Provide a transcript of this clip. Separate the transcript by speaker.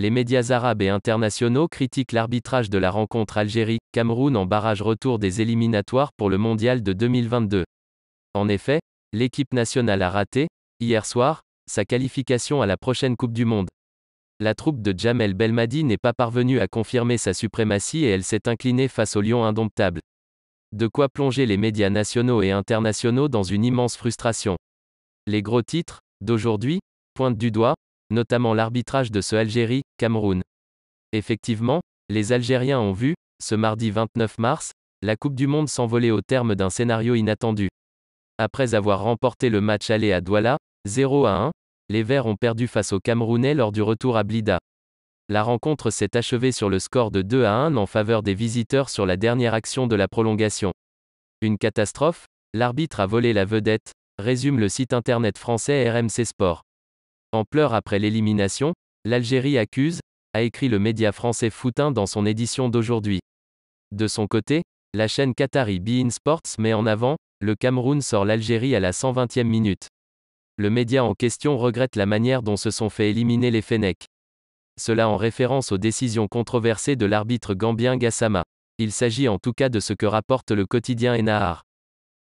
Speaker 1: les médias arabes et internationaux critiquent l'arbitrage de la rencontre Algérie-Cameroun en barrage retour des éliminatoires pour le mondial de 2022. En effet, l'équipe nationale a raté, hier soir, sa qualification à la prochaine Coupe du Monde. La troupe de Jamel Belmadi n'est pas parvenue à confirmer sa suprématie et elle s'est inclinée face au lion indomptable. De quoi plonger les médias nationaux et internationaux dans une immense frustration. Les gros titres, d'aujourd'hui, pointent du doigt, notamment l'arbitrage de ce Algérie-Cameroun. Effectivement, les Algériens ont vu, ce mardi 29 mars, la Coupe du Monde s'envoler au terme d'un scénario inattendu. Après avoir remporté le match aller à Douala, 0 à 1, les Verts ont perdu face aux Camerounais lors du retour à Blida. La rencontre s'est achevée sur le score de 2 à 1 en faveur des visiteurs sur la dernière action de la prolongation. Une catastrophe, l'arbitre a volé la vedette, résume le site internet français RMC Sport. En pleurs après l'élimination, l'Algérie accuse, a écrit le média français Footin dans son édition d'aujourd'hui. De son côté, la chaîne Qatari Bein Sports met en avant, le Cameroun sort l'Algérie à la 120e minute. Le média en question regrette la manière dont se sont fait éliminer les Fennecs. Cela en référence aux décisions controversées de l'arbitre gambien Gassama. Il s'agit en tout cas de ce que rapporte le quotidien Enahar.